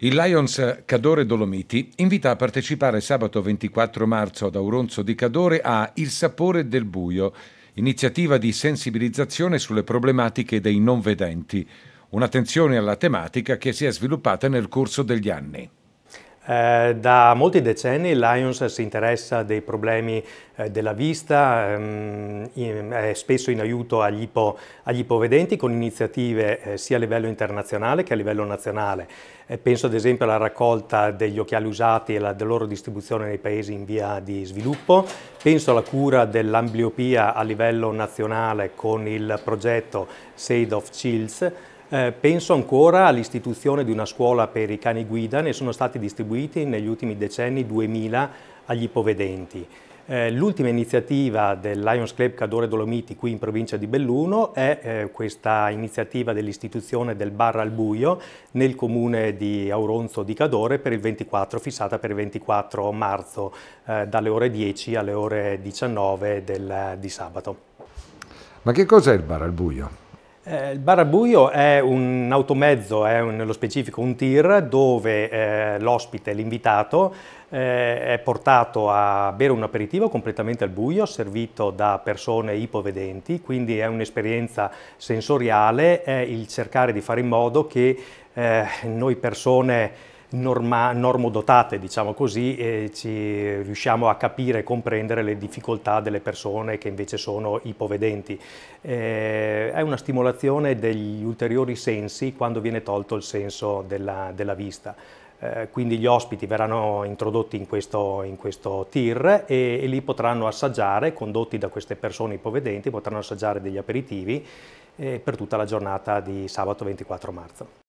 Il Lions Cadore Dolomiti invita a partecipare sabato 24 marzo ad Auronzo di Cadore a Il sapore del buio, iniziativa di sensibilizzazione sulle problematiche dei non vedenti, un'attenzione alla tematica che si è sviluppata nel corso degli anni. Eh, da molti decenni Lions si interessa dei problemi eh, della vista, ehm, è spesso in aiuto agli, ipo, agli ipovedenti con iniziative eh, sia a livello internazionale che a livello nazionale. Penso ad esempio alla raccolta degli occhiali usati e alla loro distribuzione nei paesi in via di sviluppo, penso alla cura dell'ambliopia a livello nazionale con il progetto Sade of Chills, eh, penso ancora all'istituzione di una scuola per i cani guida, ne sono stati distribuiti negli ultimi decenni 2000 agli ipovedenti. Eh, l'ultima iniziativa del Lions Club Cadore Dolomiti qui in provincia di Belluno è eh, questa iniziativa dell'istituzione del bar al buio nel comune di Auronzo di Cadore per il 24, fissata per il 24 marzo dalle ore 10 alle ore 19 del, di sabato. Ma che cos'è il bar al buio? Eh, il barabuio è un automezzo, è un, nello specifico un tir dove eh, l'ospite, l'invitato, eh, è portato a bere un aperitivo completamente al buio, servito da persone ipovedenti, quindi è un'esperienza sensoriale, è il cercare di fare in modo che eh, noi persone norma, normodotate, diciamo così, e ci riusciamo a capire e comprendere le difficoltà delle persone che invece sono ipovedenti. Eh, è una stimolazione degli ulteriori sensi quando viene tolto il senso della, della vista. Eh, quindi gli ospiti verranno introdotti in questo, in questo tir e, e lì potranno assaggiare, condotti da queste persone ipovedenti, potranno assaggiare degli aperitivi eh, per tutta la giornata di sabato 24 marzo.